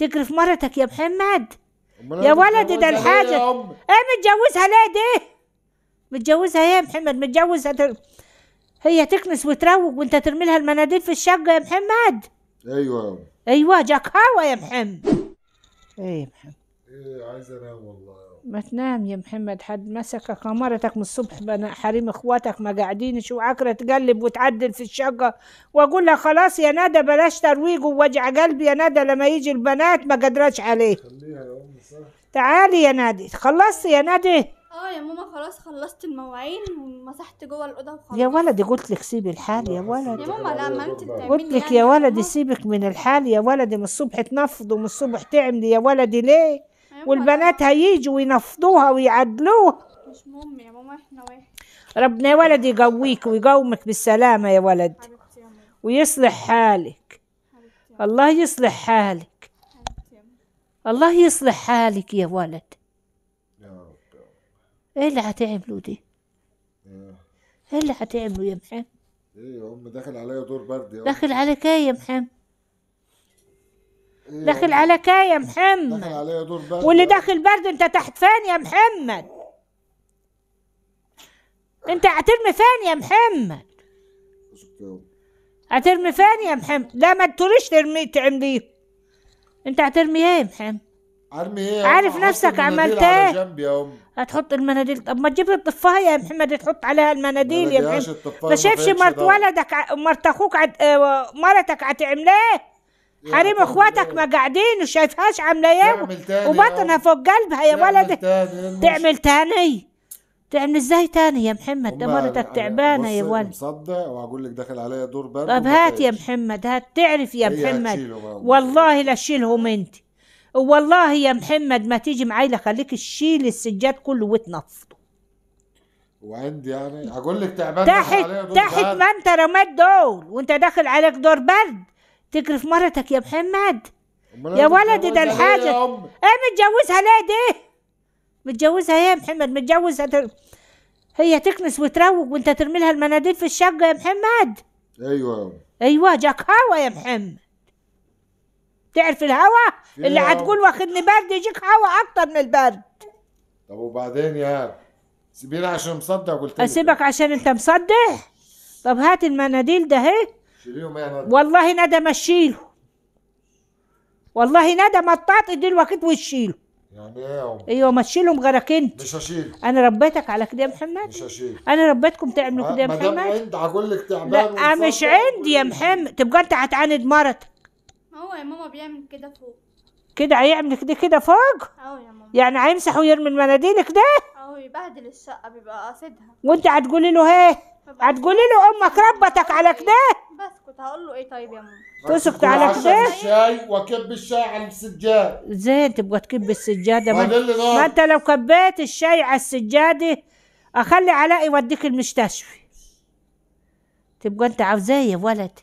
تكرف مرتك يا محمد يا ولدي ده الحاجة ايه متجوزها ليه دي متجوزها ايه يا محمد متجوزها تر... هي تكنس وتروق وانت ترمي لها المناديل في الشقة يا محمد ايوه ايوه هوا يا محمد ايه يا محمد إيه عايز انام والله ما تنام يا محمد حد مسكك قمرتك من الصبح بنا حريم اخواتك ما قاعدينش وعكرة تقلب وتعدل في الشقة واقول لها خلاص يا ندى بلاش ترويج ووجع قلبي يا ندى لما يجي البنات ما قدرتش عليه خليها يا ام صح تعالي يا نادي خلصت يا نادي اه يا ماما خلاص خلصت المواعين ومسحت جوه الاوضه وخلاص يا ولدي قلت لك سيبي الحال يا ولدي يا ماما لا ما انت بتعملي قلت لك يعني يا ولدي سيبك من الحال يا ولدي من الصبح تنفض ومن الصبح تعملي يا ولدي ليه والبنات هيجوا ينفضوها ويعدلوها مش مهم يا ماما احنا واحد ربنا يا ولد يقويك ويقومك بالسلامة يا ولد ويصلح حالك الله يصلح حالك الله يصلح حالك يا ولد ايه اللي هتعملوا دي؟ إيه. ايه اللي هتعملوا يا محمد؟ ايه يا ام داخل عليا دور برد يا داخل عليك ايه يا محمد؟ إيه. داخل عليك يا محمد داخل عليا دور برد واللي داخل برد انت تحت فين يا محمد انت هترمي فين يا محمد هترمي فين يا محمد لا ما تقوليش ترمي تعمليه انت هترمي ايه يا محمد ارمي ايه عارف نفسك عملت ايه هتحط المناديل طب ما تجيب الطفايه يا محمد تحط عليها المناديل يا محمد ما شافش مرت ولدك مرت اخوك عد... آه، مرتك هتعمل ايه حريم اخواتك ما قاعدين وشايفهاش عامله ايه وبطنها فوق قلبها يا ولدي تعمل تاني تعمل ازاي تاني يا محمد ده مرتك تعبانه يا ولد مصدق واقول لك داخل عليا دور برد طب هات يا محمد هات تعرف يا محمد والله لا تشيلهم انت والله يا محمد ما تيجي معايا خليك تشيل السجاد كله وتنفضه وعند يعني اقول لك تعبانه تحت تحت ما انت رميت دول وانت داخل عليك دور برد تقرف مرتك يا محمد يا ولد ده الحاجة ايه متجوزها ليه دي متجوزها ايه يا محمد متجوزها تر... هي تكنس وتروق وانت ترمي لها المناديل في الشقة يا محمد ايوه ايوه جاك هوا يا محمد تعرف الهوا اللي هتقول واخدني برد يجيك هوا اكتر من البرد طب وبعدين يا سيبيني عشان مصدق قلت اسيبك عشان انت مصدق طب هات المناديل ده اهي شيليهم يا والله ندى ما تشيله والله ندى ما تعطي الوقت وتشيله يعني ايه يا عم؟ ايوه ما تشيلهم غيرك انت مش هشيله انا ربيتك على كده يا محمد مش هشيله انا ربيتكم تعملوا كده يا محمد ما دام هقول لك تعبان لا آه، مش عندي يا محمد تبقى انت هتعاند مرتك هو يا ماما بيعمل كده فوق كده هيعمل كده كده فوق؟ اه يا ماما يعني هيمسح ويرمي المناديل كده؟ اه يبهدل الشقه بيبقى قاصدها وانت هتقولي له ايه؟ هتقولي له امك ربتك على كده بسكت هقول له ايه طيب يا ماما تسكت على كده الشاي واكب الشاي على السجاده ازاي تبقى تكب السجاده ما, ما انت لو كبيت الشاي على السجاده اخلي علاء يوديك المستشفى تبقى انت عاوزاه يا ولد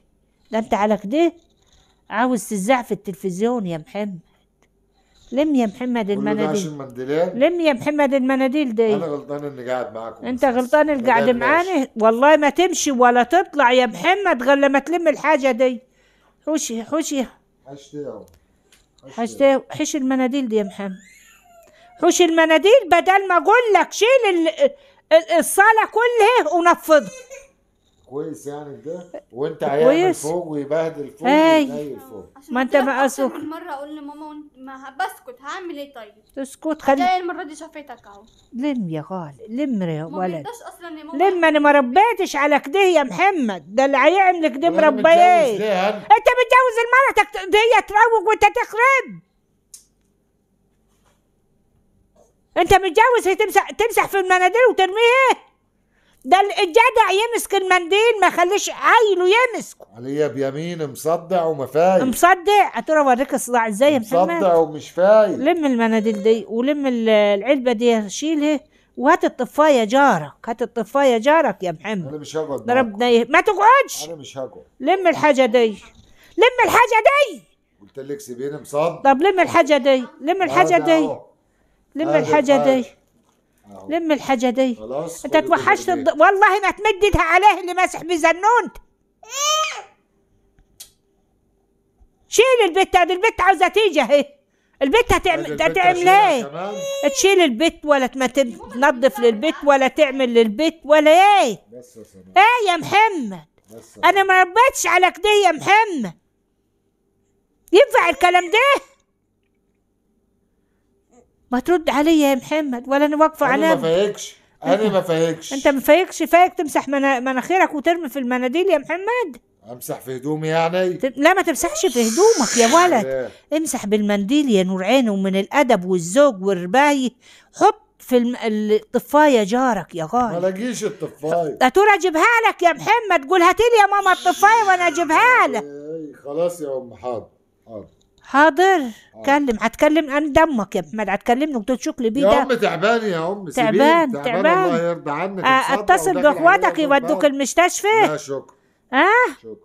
ده انت على كده عاوز تزعف التلفزيون يا محمد لم يا محمد المناديل لم يا محمد المناديل دي انا غلطان اني قاعد معاكم انت غلطان اللي قاعد معانا والله ما تمشي ولا تطلع يا محمد غير لما تلم الحاجه دي حوشي حوشي حشتي حش المناديل دي يا محمد حوش المناديل بدل ما اقول لك شيل الصاله كلها ونفضها كويس يعني ده وانت عيال فوق ويبهدل فوق ويبهدل فوق ما انت بقى سكت مره اقول لماما وانت ما بسكت هعمل ايه طيب تسكت خلي تلاقي المره دي شافتك اهو لم يا غالي لم يا ولد ما اصلا يا ماما لم انا ما ربيتش على كده يا محمد ده اللي هيعمل كده مربيه انت متجوز مرتك دي تروج وانت تخرب انت متجوز هي تمسح تمسح في المناديل وترميها ده الجدع يمسك المنديل ما خليش عيله يمسكه عليا إيه بيمين مصدع وما فايق مصدع هتقول اوريك الصداع ازاي يا محمد مصدع ومش فايق لم المناديل دي ولم العلبه دي شيلها إيه؟ وهات الطفايه جارك هات الطفايه جارك يا محمد انا مش هقعد ضرب إيه؟ ما تقعدش انا مش هقعد لم الحاجه دي لم الحاجه دي قلت لك سيبيني مصدع طب لم الحاجه دي لم الحاجه دي لم الحاجه دي آه. لم الحاجة دي خلاص انت توحشت الض... والله ما تمددها عليه اللي ماسح بزنون شيل البت دي البت عاوزة تيجي اهي البت هتعمل هتعمل ايه؟ تشيل البت ولا تنظف للبت ولا تعمل للبت ولا ايه؟ بس يا ايه يا محمد؟ بس انا ما ربيتش على كده يا محمد ينفع الكلام ده؟ ما ترد علي يا محمد ولا انا واقفه على ما فايقش انا ما فايقش انت ما فايقش فايق تمسح مناخيرك وترمي في المناديل يا محمد امسح في هدومي يعني لا ما تمسحش في هدومك يا ولد إيه. امسح بالمنديل يا نور عين ومن الادب والزوج والرباية حط في الطفايه جارك يا غالي ما لاقيش الطفايه يا ترى اجيبها لك يا محمد قول هاتي لي يا ماما الطفايه وانا اجيبها لك إيه، خلاص يا ام حاضر حاضر حاضر اتكلم آه. هتكلم عن دمك يا محمد هتكلمني دكتور شكلي بيه يا ام تعبان يا ام تعبان تعبان الله يرضى عنك آه، اتصل باخواتك يودوك المستشفى لا شكرا اه شكرا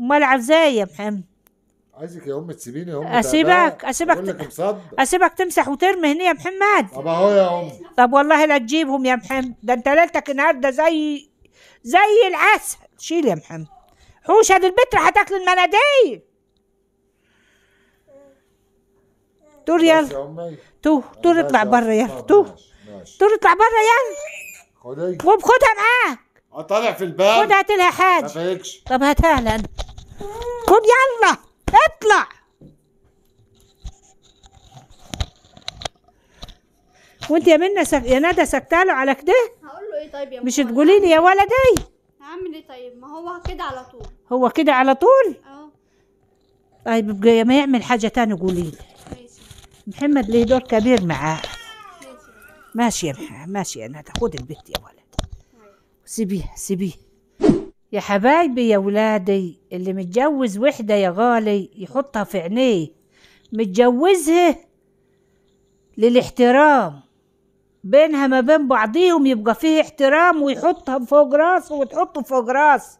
امال عاوزاه يا محمد عايزك يا ام تسيبيني يا ام اسيبك اسيبك اسيبك تمسح وترمي هنا يا محمد طب اهو يا ام طب والله لا تجيبهم يا محمد ده انت ليلتك النهارده زي زي العسل شيل يا محمد حوش هذه البت راح تاكل المناديل دور يلا تو دور اطلع برا يلا تو دور اطلع برا يلا خدي وبخدها معاك طالع في الباب خد هات لها حاجه طب هاتها لنا خد يلا اطلع وانت يا منى سك... يا ندى له على كده هقول له ايه طيب يا مش تقولي لي يا ولدي هعمل ايه طيب ما هو كده على طول هو كده على طول اه طيب ما يعمل حاجه تاني قولي لي محمد له دور كبير معاه ماشية معاه ماشية أنا خذ البيت يا ولد سيبيه سيبيه يا حبايبي يا ولادي اللي متجوز وحدة يا غالي يحطها في عينيه متجوزها للاحترام بينها ما بين بعضيهم يبقى فيه احترام ويحطها فوق راسه وتحطه فوق راسه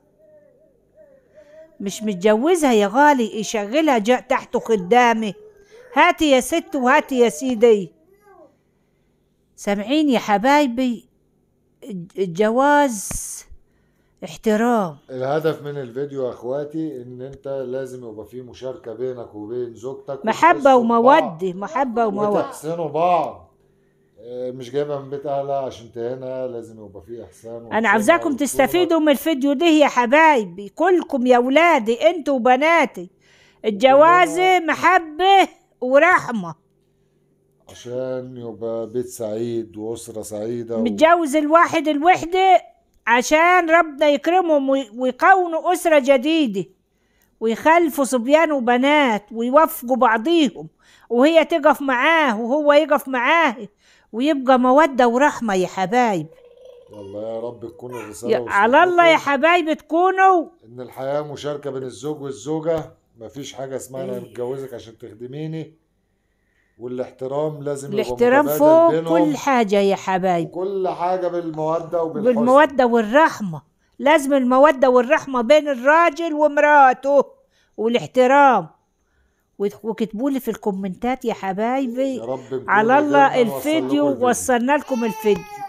مش متجوزها يا غالي يشغلها جاء تحته خدامه هاتي يا ست وهاتي يا سيدي سامعين يا حبايبي الجواز احترام الهدف من الفيديو اخواتي ان انت لازم يبقى في مشاركه بينك وبين زوجتك محبه وموده محبه وموده وتحسنوا بعض آه، مش جايبها من بيت اهلها عشان تهنا لازم يبقى في احسان انا عاوزاكم تستفيدوا من الفيديو ده يا حبايبي كلكم يا ولادي انتوا وبناتي الجوازه محبه ورحمة عشان يبقى بيت سعيد وأسرة سعيدة و... متجوز الواحد الوحدة عشان ربنا يكرمهم ويكونوا أسرة جديدة ويخلفوا صبيان وبنات ويوفقوا بعضيهم وهي تقف معاه وهو يقف معاه ويبقى مودة ورحمة يا حبايب والله يا رب تكون الرسالة على الله يا حبايبي تكونوا إن الحياة مشاركة بين الزوج والزوجة مفيش حاجه اسمها انا متجوزك إيه. عشان تخدميني والاحترام لازم الاحترام فوق كل حاجه يا حبايبي كل حاجه بالموده وبالحسن بالموده والرحمه لازم الموده والرحمه بين الراجل ومراته والاحترام وكتبوا لي في الكومنتات يا حبايبي يا رب على الله الفيديو وصلنا لكم الفيديو